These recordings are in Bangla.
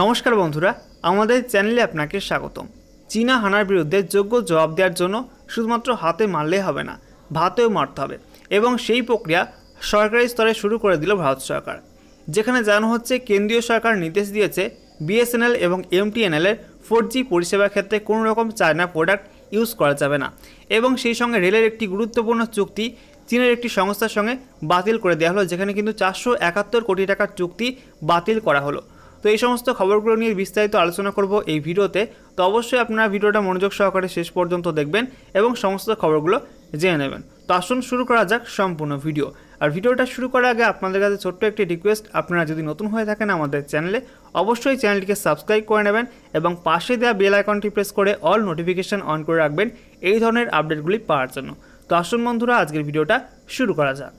নমস্কার বন্ধুরা আমাদের চ্যানেলে আপনাকে স্বাগতম চীনা হানার বিরুদ্ধে যোগ্য জবাব দেওয়ার জন্য শুধুমাত্র হাতে মারলে হবে না ভাতেও মারতে হবে এবং সেই প্রক্রিয়া সরকারি স্তরে শুরু করে দিল ভারত সরকার যেখানে জানানো হচ্ছে কেন্দ্রীয় সরকার নির্দেশ দিয়েছে বিএসএনএল এবং এমটিএনএলের ফোর জি পরিষেবার ক্ষেত্রে কোনো রকম চায়না প্রোডাক্ট ইউজ করা যাবে না এবং সেই সঙ্গে রেলের একটি গুরুত্বপূর্ণ চুক্তি চীনের একটি সংস্থার সঙ্গে বাতিল করে দেওয়া হলো যেখানে কিন্তু চারশো একাত্তর কোটি টাকার চুক্তি বাতিল করা হলো তো এই সমস্ত খবরগুলো নিয়ে বিস্তারিত আলোচনা করব এই ভিডিওতে তো অবশ্যই আপনারা ভিডিওটা মনোযোগ সহকারে শেষ পর্যন্ত দেখবেন এবং সমস্ত খবরগুলো জেনে নেবেন তো আসুন শুরু করা যাক সম্পূর্ণ ভিডিও আর ভিডিওটা শুরু করার আগে আপনাদের কাছে ছোট্ট একটি রিকোয়েস্ট আপনারা যদি নতুন হয়ে থাকেন আমাদের চ্যানেলে অবশ্যই চ্যানেলটিকে সাবস্ক্রাইব করে নেবেন এবং পাশে দেওয়া বেল আইকনটি প্রেস করে অল নোটিফিকেশান অন করে রাখবেন এই ধরনের আপডেটগুলি পাওয়ার জন্য তো আসুন বন্ধুরা আজকের ভিডিওটা শুরু করা যাক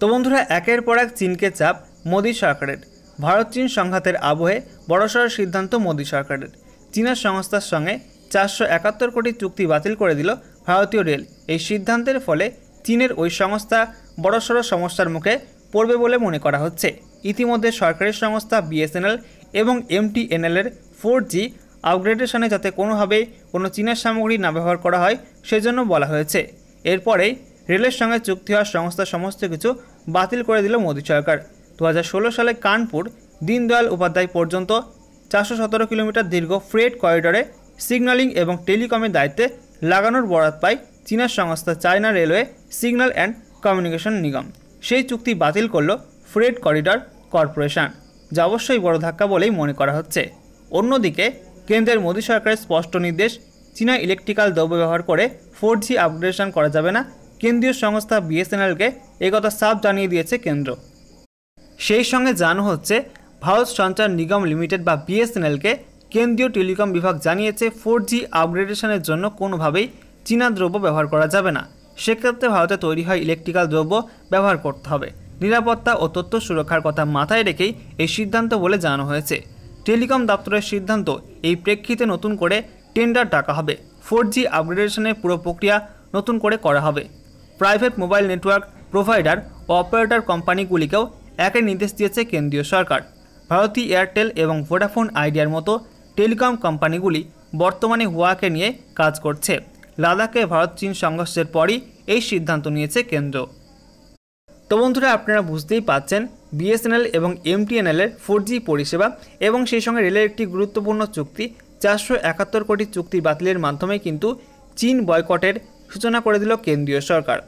তো বন্ধুরা একের পর এক চীনকে চাপ মোদী সরকারের ভারত চীন সংঘাতের আবহে বড়সড় সিদ্ধান্ত মোদী সরকারের চীনা সংস্থার সঙ্গে চারশো একাত্তর কোটি চুক্তি বাতিল করে দিল ভারতীয় রেল এই সিদ্ধান্তের ফলে চীনের ওই সংস্থা বড়সড় সমস্যার মুখে পড়বে বলে মনে করা হচ্ছে ইতিমধ্যে সরকারি সংস্থা বিএসএনএল এবং এমটিএনএলের ফোর জি আপগ্রেডেশনে যাতে কোনোভাবেই কোনো চীনের সামগ্রী না ব্যবহার করা হয় সেজন্য বলা হয়েছে এরপরেই রেলের সঙ্গে চুক্তি হওয়া সংস্থা সমস্ত কিছু বাতিল করে দিল মোদী সরকার দু সালে কানপুর দীনদয়াল উপাধ্যায় পর্যন্ত চারশো সতেরো কিলোমিটার দীর্ঘ ফ্রেড করিডরে সিগন্যালিং এবং টেলিকমের দায়িত্বে লাগানোর বরাত পায় চীনা সংস্থা China Railway signal and communication নিগম সেই চুক্তি বাতিল করল ফ্রেড করিডর কর্পোরেশন যা অবশ্যই বড় ধাক্কা বলেই মনে করা হচ্ছে অন্যদিকে কেন্দ্রের মোদী সরকারের স্পষ্ট নির্দেশ চীনা ইলেকট্রিক্যাল দ্রব্য ব্যবহার করে ফোর জি আপগ্রেডেশন করা যাবে না কেন্দ্রীয় সংস্থা বিএসএনএলকে একথা সাফ জানিয়ে দিয়েছে কেন্দ্র সেই সঙ্গে জানো হচ্ছে ভারত সঞ্চার নিগম লিমিটেড বা বিএসএনএলকে কেন্দ্রীয় টেলিকম বিভাগ জানিয়েছে ফোর জি আপগ্রেডেশনের জন্য কোনোভাবেই চীনা দ্রব্য ব্যবহার করা যাবে না সেক্ষেত্রে ভারতে তৈরি হয় ইলেকট্রিক্যাল দ্রব্য ব্যবহার করতে হবে নিরাপত্তা ও তথ্য সুরক্ষার কথা মাথায় রেখেই এই সিদ্ধান্ত বলে জানানো হয়েছে টেলিকম দপ্তরের সিদ্ধান্ত এই প্রেক্ষিতে নতুন করে টেন্ডার ডাকা হবে ফোর জি আপগ্রেডেশনের পুরো প্রক্রিয়া নতুন করে করা হবে প্রাইভেট মোবাইল নেটওয়ার্ক প্রোভাইডার ও অপারেটর কোম্পানিগুলিকেও একের নির্দেশ দিয়েছে কেন্দ্রীয় সরকার ভারতী এয়ারটেল এবং ভোডাফোন আইডিয়ার মতো টেলিকম কোম্পানিগুলি বর্তমানে হুয়াকে নিয়ে কাজ করছে লাদাখে ভারত চীন সংঘর্ষের পরই এই সিদ্ধান্ত নিয়েছে কেন্দ্র তো বন্ধুরা আপনারা বুঝতেই পাচ্ছেন বিএসএনএল এবং এমটিএনএলের ফোর জি পরিষেবা এবং সেই সঙ্গে রেলের একটি গুরুত্বপূর্ণ চুক্তি চারশো একাত্তর কোটি চুক্তি বাতিলের মাধ্যমে কিন্তু চীন বয়কটের সূচনা করে দিল কেন্দ্রীয় সরকার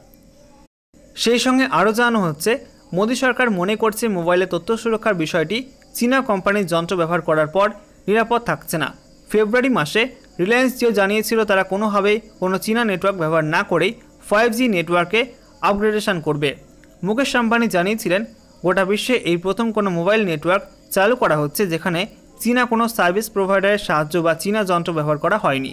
সেই সঙ্গে আরও জানানো হচ্ছে মোদী সরকার মনে করছে মোবাইলে তথ্য সুরক্ষার বিষয়টি চীনা কোম্পানির যন্ত্র ব্যবহার করার পর নিরাপদ থাকছে না ফেব্রুয়ারি মাসে রিলায়েন্স জিও জানিয়েছিল তারা কোনোভাবেই কোনো চীনা নেটওয়ার্ক ব্যবহার না করেই ফাইভ জি নেটওয়ার্কে আপগ্রেডেশন করবে মুকেশ আম্বানি জানিয়েছিলেন গোটা বিশ্বে এই প্রথম কোনো মোবাইল নেটওয়ার্ক চালু করা হচ্ছে যেখানে চীনা কোনো সার্ভিস প্রোভাইডারের সাহায্য বা চীনা যন্ত্র ব্যবহার করা হয়নি